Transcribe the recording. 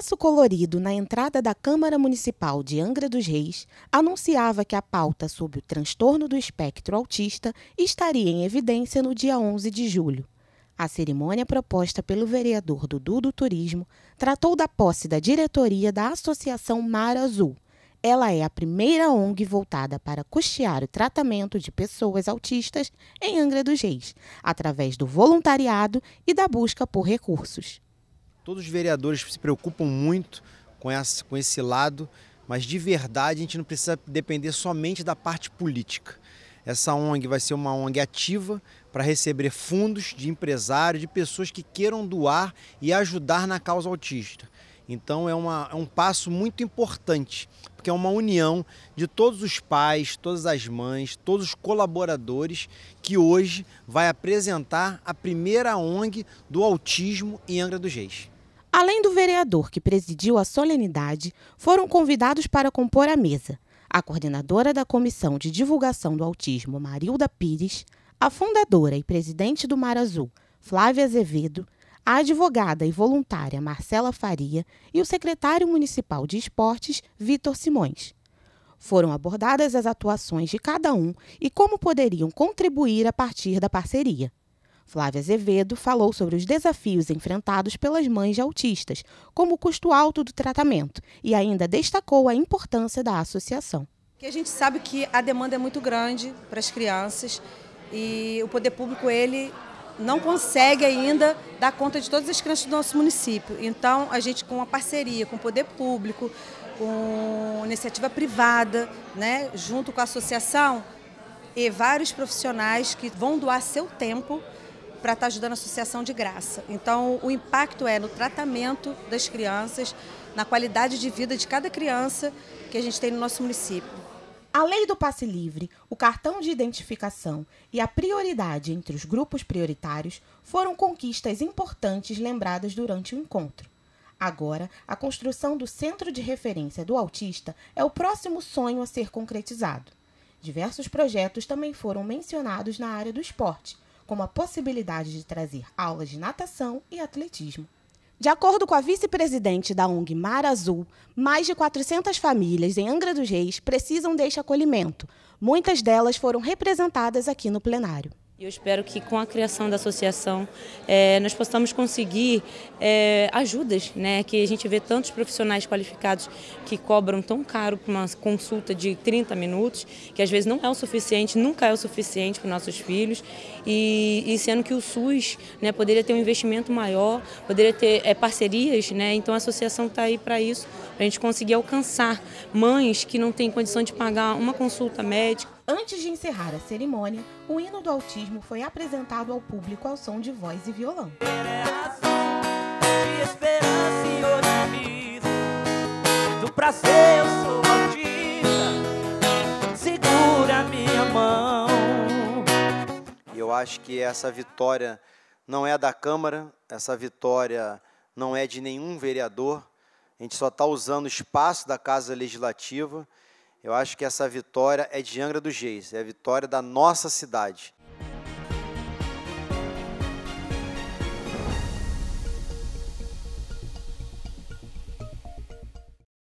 espaço colorido na entrada da Câmara Municipal de Angra dos Reis anunciava que a pauta sobre o transtorno do espectro autista estaria em evidência no dia 11 de julho. A cerimônia proposta pelo vereador Dudu do Turismo tratou da posse da diretoria da Associação Mar Azul. Ela é a primeira ONG voltada para custear o tratamento de pessoas autistas em Angra dos Reis, através do voluntariado e da busca por recursos. Todos os vereadores se preocupam muito com, essa, com esse lado, mas de verdade a gente não precisa depender somente da parte política. Essa ONG vai ser uma ONG ativa para receber fundos de empresários, de pessoas que queiram doar e ajudar na causa autista. Então é, uma, é um passo muito importante, porque é uma união de todos os pais, todas as mães, todos os colaboradores que hoje vai apresentar a primeira ONG do autismo em Angra dos Reis. Além do vereador que presidiu a solenidade, foram convidados para compor a mesa a coordenadora da Comissão de Divulgação do Autismo, Marilda Pires, a fundadora e presidente do Mar Azul, Flávia Azevedo, a advogada e voluntária Marcela Faria e o secretário municipal de esportes, Vitor Simões. Foram abordadas as atuações de cada um e como poderiam contribuir a partir da parceria. Flávia Azevedo falou sobre os desafios enfrentados pelas mães de autistas, como o custo alto do tratamento, e ainda destacou a importância da associação. A gente sabe que a demanda é muito grande para as crianças e o poder público ele não consegue ainda dar conta de todas as crianças do nosso município. Então, a gente com uma parceria com o poder público, com iniciativa privada, né, junto com a associação e vários profissionais que vão doar seu tempo para estar tá ajudando a associação de graça. Então, o impacto é no tratamento das crianças, na qualidade de vida de cada criança que a gente tem no nosso município. A lei do passe livre, o cartão de identificação e a prioridade entre os grupos prioritários foram conquistas importantes lembradas durante o encontro. Agora, a construção do Centro de Referência do Autista é o próximo sonho a ser concretizado. Diversos projetos também foram mencionados na área do esporte, como a possibilidade de trazer aulas de natação e atletismo. De acordo com a vice-presidente da ONG Mar Azul, mais de 400 famílias em Angra dos Reis precisam deste acolhimento. Muitas delas foram representadas aqui no plenário. Eu espero que com a criação da associação é, nós possamos conseguir é, ajudas, né? Que a gente vê tantos profissionais qualificados que cobram tão caro para uma consulta de 30 minutos, que às vezes não é o suficiente, nunca é o suficiente para nossos filhos. E, e, sendo que o SUS né, poderia ter um investimento maior, poderia ter é, parcerias, né? Então a associação está aí para isso, para a gente conseguir alcançar mães que não têm condição de pagar uma consulta médica. Antes de encerrar a cerimônia, o hino do autismo foi apresentado ao público ao som de voz e violão. Eu acho que essa vitória não é da Câmara, essa vitória não é de nenhum vereador. A gente só está usando o espaço da Casa Legislativa eu acho que essa vitória é de Angra dos Reis, é a vitória da nossa cidade.